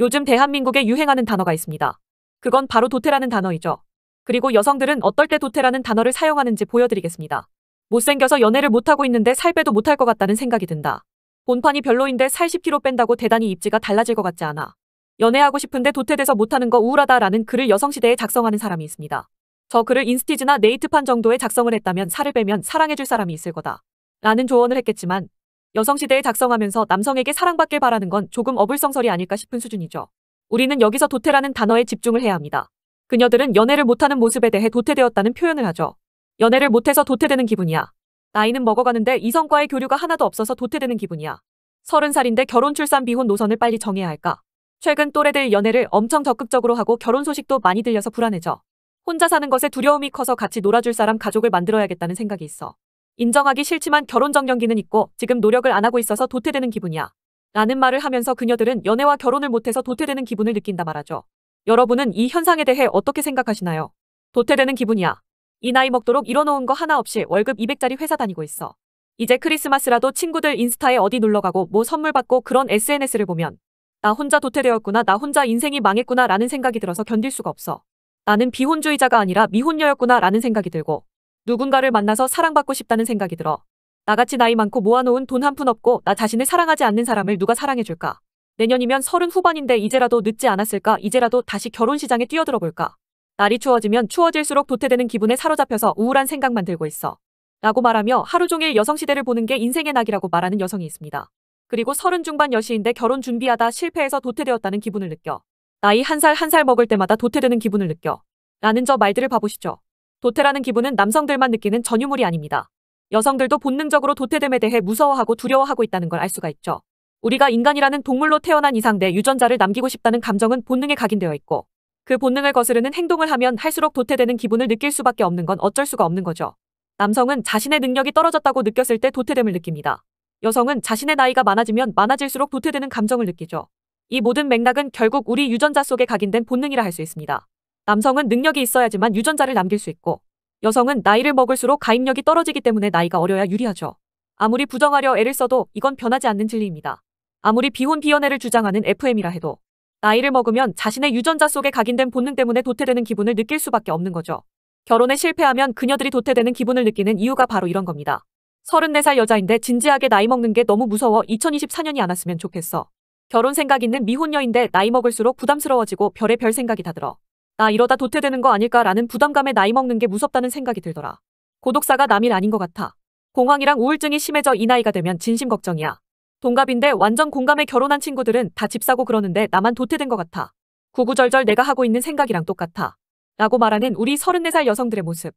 요즘 대한민국에 유행하는 단어가 있습니다. 그건 바로 도태라는 단어이죠. 그리고 여성들은 어떨 때 도태라는 단어를 사용하는지 보여드리겠습니다. 못생겨서 연애를 못하고 있는데 살 빼도 못할 것 같다는 생각이 든다. 본판이 별로인데 살 10kg 뺀다고 대단히 입지가 달라질 것 같지 않아. 연애하고 싶은데 도태돼서 못하는 거 우울하다라는 글을 여성시대에 작성하는 사람이 있습니다. 저 글을 인스티즈나 네이트판 정도에 작성을 했다면 살을 빼면 사랑해줄 사람이 있을 거다. 라는 조언을 했겠지만 여성시대에 작성하면서 남성에게 사랑받길 바라는 건 조금 어불성설이 아닐까 싶은 수준이죠. 우리는 여기서 도태라는 단어에 집중을 해야 합니다. 그녀들은 연애를 못하는 모습에 대해 도태되었다는 표현을 하죠. 연애를 못해서 도태되는 기분이야. 나이는 먹어가는데 이성과의 교류가 하나도 없어서 도태되는 기분이야. 서른 살인데 결혼 출산 비혼 노선을 빨리 정해야 할까? 최근 또래들 연애를 엄청 적극적으로 하고 결혼 소식도 많이 들려서 불안해져. 혼자 사는 것에 두려움이 커서 같이 놀아줄 사람 가족을 만들어야겠다는 생각이 있어. 인정하기 싫지만 결혼 정년기는 있고 지금 노력을 안 하고 있어서 도태되는 기분이야. 라는 말을 하면서 그녀들은 연애와 결혼을 못해서 도태되는 기분을 느낀다 말하죠. 여러분은 이 현상에 대해 어떻게 생각하시나요? 도태되는 기분이야. 이 나이 먹도록 일어놓은거 하나 없이 월급 200짜리 회사 다니고 있어. 이제 크리스마스라도 친구들 인스타에 어디 놀러가고 뭐 선물 받고 그런 SNS를 보면 나 혼자 도태되었구나 나 혼자 인생이 망했구나 라는 생각이 들어서 견딜 수가 없어. 나는 비혼주의자가 아니라 미혼녀였구나 라는 생각이 들고 누군가를 만나서 사랑받고 싶다는 생각이 들어. 나같이 나이 많고 모아놓은 돈 한 푼 없고 나 자신을 사랑하지 않는 사람을 누가 사랑해줄까? 내년이면 서른 후반인데 이제라도 늦지 않았을까? 이제라도 다시 결혼 시장에 뛰어들어 볼까? 날이 추워지면 추워질수록 도태되는 기분에 사로잡혀서 우울한 생각만 들고 있어. 라고 말하며 하루 종일 여성시대를 보는 게 인생의 낙이라고 말하는 여성이 있습니다. 그리고 서른 중반 여시인데 결혼 준비하다 실패해서 도태되었다는 기분을 느껴. 나이 한 살 한 살 먹을 때마다 도태되는 기분을 느껴. 라는 저 말들을 봐보시죠. 도태라는 기분은 남성들만 느끼는 전유물이 아닙니다. 여성들도 본능적으로 도태됨에 대해 무서워하고 두려워하고 있다는 걸 알 수가 있죠. 우리가 인간이라는 동물로 태어난 이상 내 유전자를 남기고 싶다는 감정은 본능에 각인되어 있고 그 본능을 거스르는 행동을 하면 할수록 도태되는 기분을 느낄 수밖에 없는 건 어쩔 수가 없는 거죠. 남성은 자신의 능력이 떨어졌다고 느꼈을 때 도태됨을 느낍니다. 여성은 자신의 나이가 많아지면 많아질수록 도태되는 감정을 느끼죠. 이 모든 맥락은 결국 우리 유전자 속에 각인된 본능이라 할 수 있습니다. 남성은 능력이 있어야지만 유전자를 남길 수 있고 여성은 나이를 먹을수록 가입력이 떨어지기 때문에 나이가 어려야 유리하죠. 아무리 부정하려 애를 써도 이건 변하지 않는 진리입니다. 아무리 비혼 비연애를 주장하는 FM이라 해도 나이를 먹으면 자신의 유전자 속에 각인된 본능 때문에 도태되는 기분을 느낄 수밖에 없는 거죠. 결혼에 실패하면 그녀들이 도태되는 기분을 느끼는 이유가 바로 이런 겁니다. 34살 여자인데 진지하게 나이 먹는 게 너무 무서워 2024년이 안 왔으면 좋겠어. 결혼 생각 있는 미혼녀인데 나이 먹을수록 부담스러워지고 별의별 생각이 다 들어. 나 이러다 도태되는 거 아닐까라는 부담감에 나이 먹는 게 무섭다는 생각이 들더라. 고독사가 남일 아닌 것 같아. 공황이랑 우울증이 심해져 이 나이가 되면 진심 걱정이야. 동갑인데 완전 공감에 결혼한 친구들은 다 집 사고 그러는데 나만 도태된 것 같아. 구구절절 내가 하고 있는 생각이랑 똑같아. 라고 말하는 우리 34살 여성들의 모습.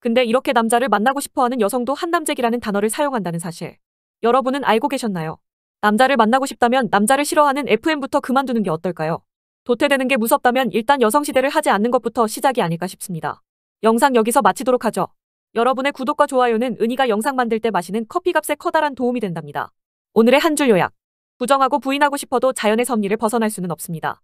근데 이렇게 남자를 만나고 싶어하는 여성도 한남잭이라는 단어를 사용한다는 사실. 여러분은 알고 계셨나요? 남자를 만나고 싶다면 남자를 싫어하는 FM부터 그만두는 게 어떨까요? 도태되는 게 무섭다면 일단 여성시대를 하지 않는 것부터 시작이 아닐까 싶습니다. 영상 여기서 마치도록 하죠. 여러분의 구독과 좋아요는 은희가 영상 만들 때 마시는 커피값에 커다란 도움이 된답니다. 오늘의 한 줄 요약. 부정하고 부인하고 싶어도 자연의 섭리를 벗어날 수는 없습니다.